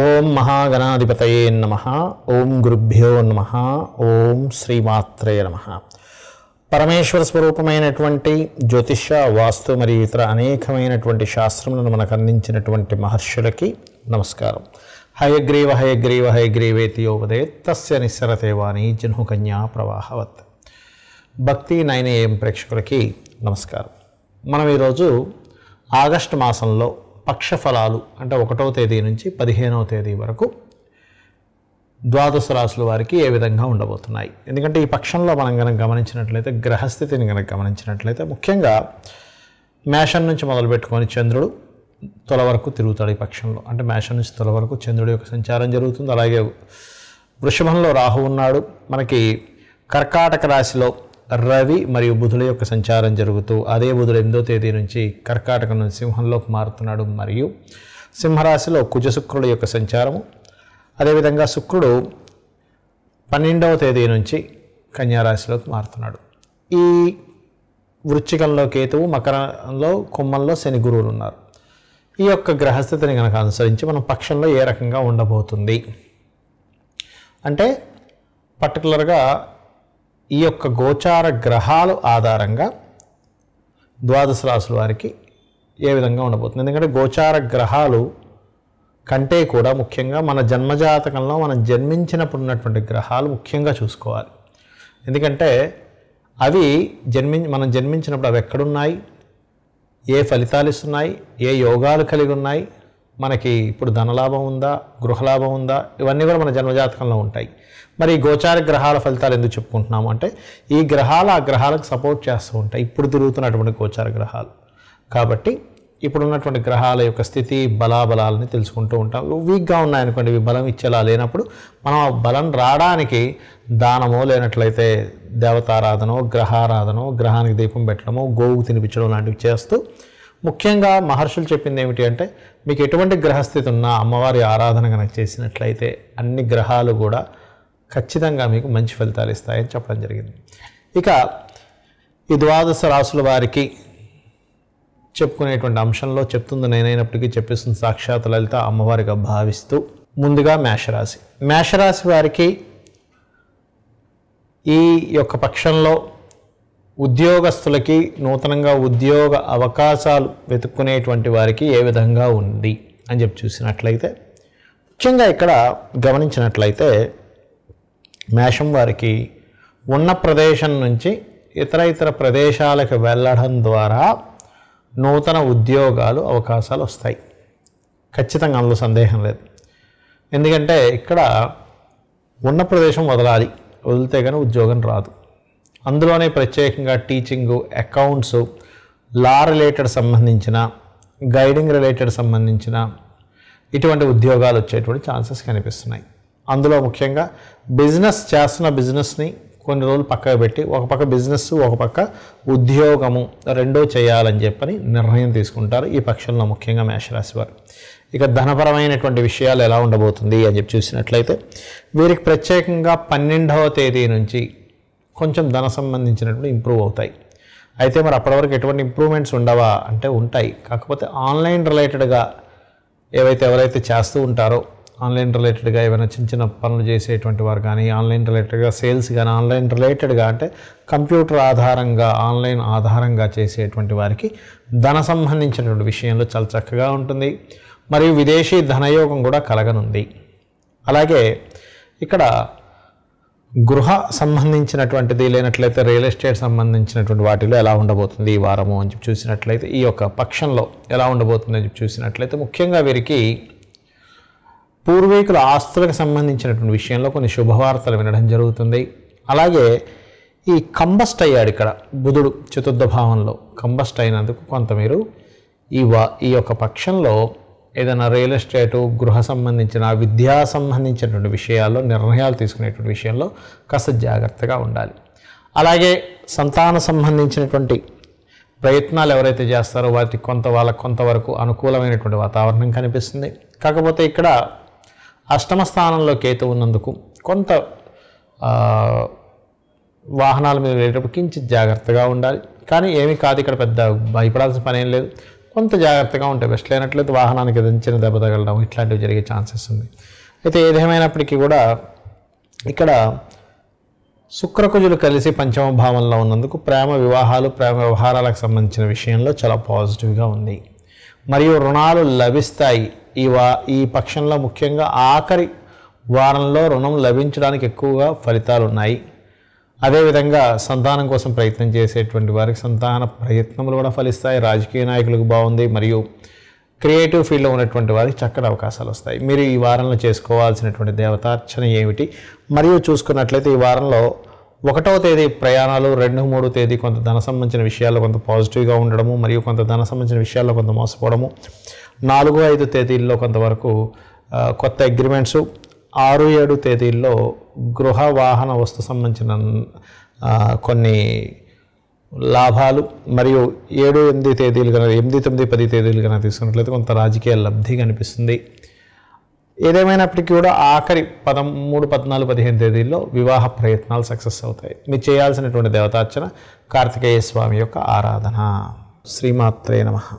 ఓం మహాగణాధిపతయే నమ ఓం గురుభ్యో నమ ఓం శ్రీమాత్రే నమ పరమేశ్వర స్వరూపమైనటువంటి జ్యోతిష వాస్తు మరియు ఇతర అనేకమైనటువంటి శాస్త్రములను మనకు అందించినటువంటి మహర్షులకి నమస్కారం హయగ్రీవ హయగ్రీవ హయగ్రీవేతియోపదే తస్య నిస్సరతేవాణి కన్యా ప్రవాహవత్ భక్తి నైన ఏం ప్రేక్షకులకి నమస్కారం మనం ఈరోజు ఆగస్టు మాసంలో పక్ష ఫలాలు అంటే ఒకటో తేదీ నుంచి పదిహేనవ తేదీ వరకు ద్వాదశ రాశుల వారికి ఏ విధంగా ఉండబోతున్నాయి ఎందుకంటే ఈ పక్షంలో మనం కనుక గమనించినట్లయితే గ్రహస్థితిని కనుక గమనించినట్లయితే ముఖ్యంగా మేషం నుంచి మొదలుపెట్టుకొని చంద్రుడు తొల వరకు తిరుగుతాడు ఈ పక్షంలో అంటే మేషం నుంచి తొల వరకు చంద్రుడి యొక్క సంచారం జరుగుతుంది అలాగే వృషభంలో రాహు ఉన్నాడు మనకి కర్కాటక రాశిలో రవి మరియు బుధుల యొక్క సంచారం జరుగుతూ అదే బుధుడు ఎనిమిదో తేదీ నుంచి కర్కాటకం నుంచి సింహంలోకి మారుతున్నాడు మరియు సింహరాశిలో కుజశుక్రుడు యొక్క సంచారము అదేవిధంగా శుక్రుడు పన్నెండవ తేదీ నుంచి కన్యారాశిలోకి మారుతున్నాడు ఈ వృచ్చికంలో కేతువు మకరంలో కుమ్మంలో శని గురువులు ఉన్నారు ఈ యొక్క గ్రహస్థితిని కనుక అనుసరించి మనం పక్షంలో ఏ రకంగా ఉండబోతుంది అంటే పర్టికులర్గా ఈ యొక్క గోచార గ్రహాలు ఆధారంగా ద్వాదశ రాశుల వారికి ఏ విధంగా ఉండబోతుంది ఎందుకంటే గోచార గ్రహాలు కంటే కూడా ముఖ్యంగా మన జన్మజాతకంలో మనం జన్మించినప్పుడు ఉన్నటువంటి గ్రహాలు ముఖ్యంగా చూసుకోవాలి ఎందుకంటే అవి జన్మి మనం జన్మించినప్పుడు అవి ఎక్కడున్నాయి ఏ ఫలితాలు ఇస్తున్నాయి ఏ యోగాలు కలిగి ఉన్నాయి మనకి ఇప్పుడు ధనలాభం ఉందా గృహలాభం ఉందా ఇవన్నీ కూడా మన జన్మజాతకంలో ఉంటాయి మరి గోచార గ్రహాల ఫలితాలు ఎందుకు చెప్పుకుంటున్నాము అంటే ఈ గ్రహాలు ఆ గ్రహాలకు సపోర్ట్ చేస్తూ ఉంటాయి ఇప్పుడు తిరుగుతున్నటువంటి గోచార గ్రహాలు కాబట్టి ఇప్పుడున్నటువంటి గ్రహాల యొక్క స్థితి బలాబలాలని తెలుసుకుంటూ ఉంటాం వీక్గా ఉన్నాయనుకోండి ఇవి బలం ఇచ్చేలా లేనప్పుడు మనం ఆ బలం రావడానికి దానమో లేనట్లయితే దేవతారాధనో గ్రహారాధనో గ్రహానికి దీపం పెట్టడమో గోవుకు తినిపించడం లాంటివి చేస్తూ ముఖ్యంగా మహర్షులు చెప్పింది ఏమిటి అంటే మీకు ఎటువంటి గ్రహస్థితి ఉన్నా అమ్మవారి ఆరాధన కనుక చేసినట్లయితే అన్ని గ్రహాలు కూడా ఖచ్చితంగా మీకు మంచి ఫలితాలు ఇస్తాయని చెప్పడం జరిగింది ఇక ఈ ద్వాదశ రాసుల వారికి చెప్పుకునేటువంటి అంశంలో చెప్తుంది నేనైనప్పటికీ చెప్పిస్తున్న సాక్షాత్ లలిత అమ్మవారిగా భావిస్తూ ముందుగా మేషరాశి మేషరాశి వారికి ఈ యొక్క పక్షంలో ఉద్యోగస్తులకి నూతనంగా ఉద్యోగ అవకాశాలు వెతుక్కునేటువంటి వారికి ఏ విధంగా ఉంది అని చెప్పి చూసినట్లయితే ముఖ్యంగా ఇక్కడ గమనించినట్లయితే మేషం వారికి ఉన్న ప్రదేశం నుంచి ఇతర ఇతర ప్రదేశాలకు వెళ్ళడం ద్వారా నూతన ఉద్యోగాలు అవకాశాలు వస్తాయి ఖచ్చితంగా అందులో సందేహం లేదు ఎందుకంటే ఇక్కడ ఉన్న ప్రదేశం వదలాలి వదిలితే కానీ ఉద్యోగం రాదు అందులోనే ప్రత్యేకంగా టీచింగు అకౌంట్స్ లా రిలేటెడ్ సంబంధించిన గైడింగ్ రిలేటెడ్ సంబంధించిన ఇటువంటి ఉద్యోగాలు వచ్చేటువంటి ఛాన్సెస్ కనిపిస్తున్నాయి అందులో ముఖ్యంగా బిజినెస్ చేస్తున్న బిజినెస్ని కొన్ని రోజులు పక్కకు పెట్టి ఒక పక్క బిజినెస్ ఒక పక్క ఉద్యోగము రెండో చేయాలని చెప్పని నిర్ణయం తీసుకుంటారు ఈ పక్షంలో ముఖ్యంగా మేషరాశి వారు ఇక ధనపరమైనటువంటి విషయాలు ఎలా ఉండబోతుంది అని చెప్పి చూసినట్లయితే వీరికి ప్రత్యేకంగా పన్నెండవ తేదీ నుంచి కొంచెం ధన సంబంధించినటువంటి ఇంప్రూవ్ అవుతాయి అయితే మరి అప్పటివరకు ఎటువంటి ఇంప్రూవ్మెంట్స్ ఉండవా అంటే ఉంటాయి కాకపోతే ఆన్లైన్ రిలేటెడ్గా ఏవైతే ఎవరైతే చేస్తూ ఉంటారో ఆన్లైన్ రిలేటెడ్గా ఏమైనా చిన్న చిన్న పనులు చేసేటువంటి వారు కానీ ఆన్లైన్ రిలేటెడ్గా సేల్స్ కానీ ఆన్లైన్ రిలేటెడ్గా అంటే కంప్యూటర్ ఆధారంగా ఆన్లైన్ ఆధారంగా చేసేటువంటి వారికి ధన సంబంధించినటువంటి విషయంలో చాలా చక్కగా ఉంటుంది మరియు విదేశీ ధనయోగం కూడా కలగనుంది అలాగే ఇక్కడ గృహ సంబంధించినటువంటిది లేనట్లయితే రియల్ ఎస్టేట్ సంబంధించినటువంటి వాటిలో ఎలా ఉండబోతుంది ఈ వారము అని చెప్పి చూసినట్లయితే ఈ యొక్క పక్షంలో ఎలా ఉండబోతుంది అని చెప్పి చూసినట్లయితే ముఖ్యంగా వీరికి పూర్వీకుల ఆస్తులకు సంబంధించినటువంటి విషయంలో కొన్ని శుభవార్తలు వినడం జరుగుతుంది అలాగే ఈ కంబస్ట్ అయ్యాడు ఇక్కడ బుధుడు చతుర్థ భావంలో కంబస్ట్ అయినందుకు కొంత మీరు ఈ వా ఈ యొక్క పక్షంలో ఏదైనా రియల్ ఎస్టేటు గృహ సంబంధించిన విద్యా సంబంధించినటువంటి విషయాల్లో నిర్ణయాలు తీసుకునేటువంటి విషయంలో కాస్త జాగ్రత్తగా ఉండాలి అలాగే సంతాన సంబంధించినటువంటి ప్రయత్నాలు ఎవరైతే చేస్తారో వారికి కొంత వాళ్ళకు కొంతవరకు అనుకూలమైనటువంటి వాతావరణం కనిపిస్తుంది కాకపోతే ఇక్కడ అష్టమ స్థానంలో కేతు ఉన్నందుకు కొంత వాహనాల మీద వెళ్ళేటప్పుడు కించిత్ జాగ్రత్తగా ఉండాలి కానీ ఏమీ కాదు ఇక్కడ పెద్ద భయపడాల్సిన పని ఏం లేదు కొంత జాగ్రత్తగా ఉంటే బెస్ట్ లేనట్లయితే వాహనానికి దంచిన దెబ్బ తగలడం ఇట్లాంటివి జరిగే ఛాన్సెస్ ఉంది అయితే ఏదేమైనప్పటికీ కూడా ఇక్కడ శుక్రకుజులు కలిసి పంచమ భావంలో ఉన్నందుకు ప్రేమ వివాహాలు ప్రేమ వ్యవహారాలకు సంబంధించిన విషయంలో చాలా పాజిటివ్గా ఉంది మరియు రుణాలు లభిస్తాయి ఈ వా ఈ పక్షంలో ముఖ్యంగా ఆఖరి వారంలో రుణం లభించడానికి ఎక్కువగా ఫలితాలు ఉన్నాయి అదేవిధంగా సంతానం కోసం ప్రయత్నం చేసేటువంటి వారికి సంతాన ప్రయత్నములు కూడా ఫలిస్తాయి రాజకీయ నాయకులకు బాగుంది మరియు క్రియేటివ్ ఫీల్డ్లో ఉన్నటువంటి వారికి చక్కటి అవకాశాలు వస్తాయి మీరు ఈ వారంలో చేసుకోవాల్సినటువంటి దేవతార్చన ఏమిటి మరియు చూసుకున్నట్లయితే ఈ వారంలో ఒకటవ తేదీ ప్రయాణాలు రెండు మూడు తేదీ కొంత ధన సంబంధించిన విషయాల్లో కొంత పాజిటివ్గా ఉండడము మరియు కొంత ధన సంబంధించిన విషయాల్లో కొంత మోసపోవడము నాలుగు ఐదు తేదీల్లో కొంతవరకు కొత్త అగ్రిమెంట్సు ఆరు ఏడు తేదీల్లో గృహ వాహన వస్తు సంబంధించిన కొన్ని లాభాలు మరియు ఏడు ఎనిమిది తేదీలు కనుక ఎనిమిది తొమ్మిది పది తేదీలు కనుక తీసుకున్నట్లయితే కొంత రాజకీయ లబ్ధి కనిపిస్తుంది ఏదేమైనప్పటికీ కూడా ఆఖరి పదమూడు పద్నాలుగు పదిహేను తేదీల్లో వివాహ ప్రయత్నాలు సక్సెస్ అవుతాయి మీరు చేయాల్సినటువంటి దేవతార్చన కార్తికేయ స్వామి యొక్క ఆరాధన శ్రీమాత్రే నమ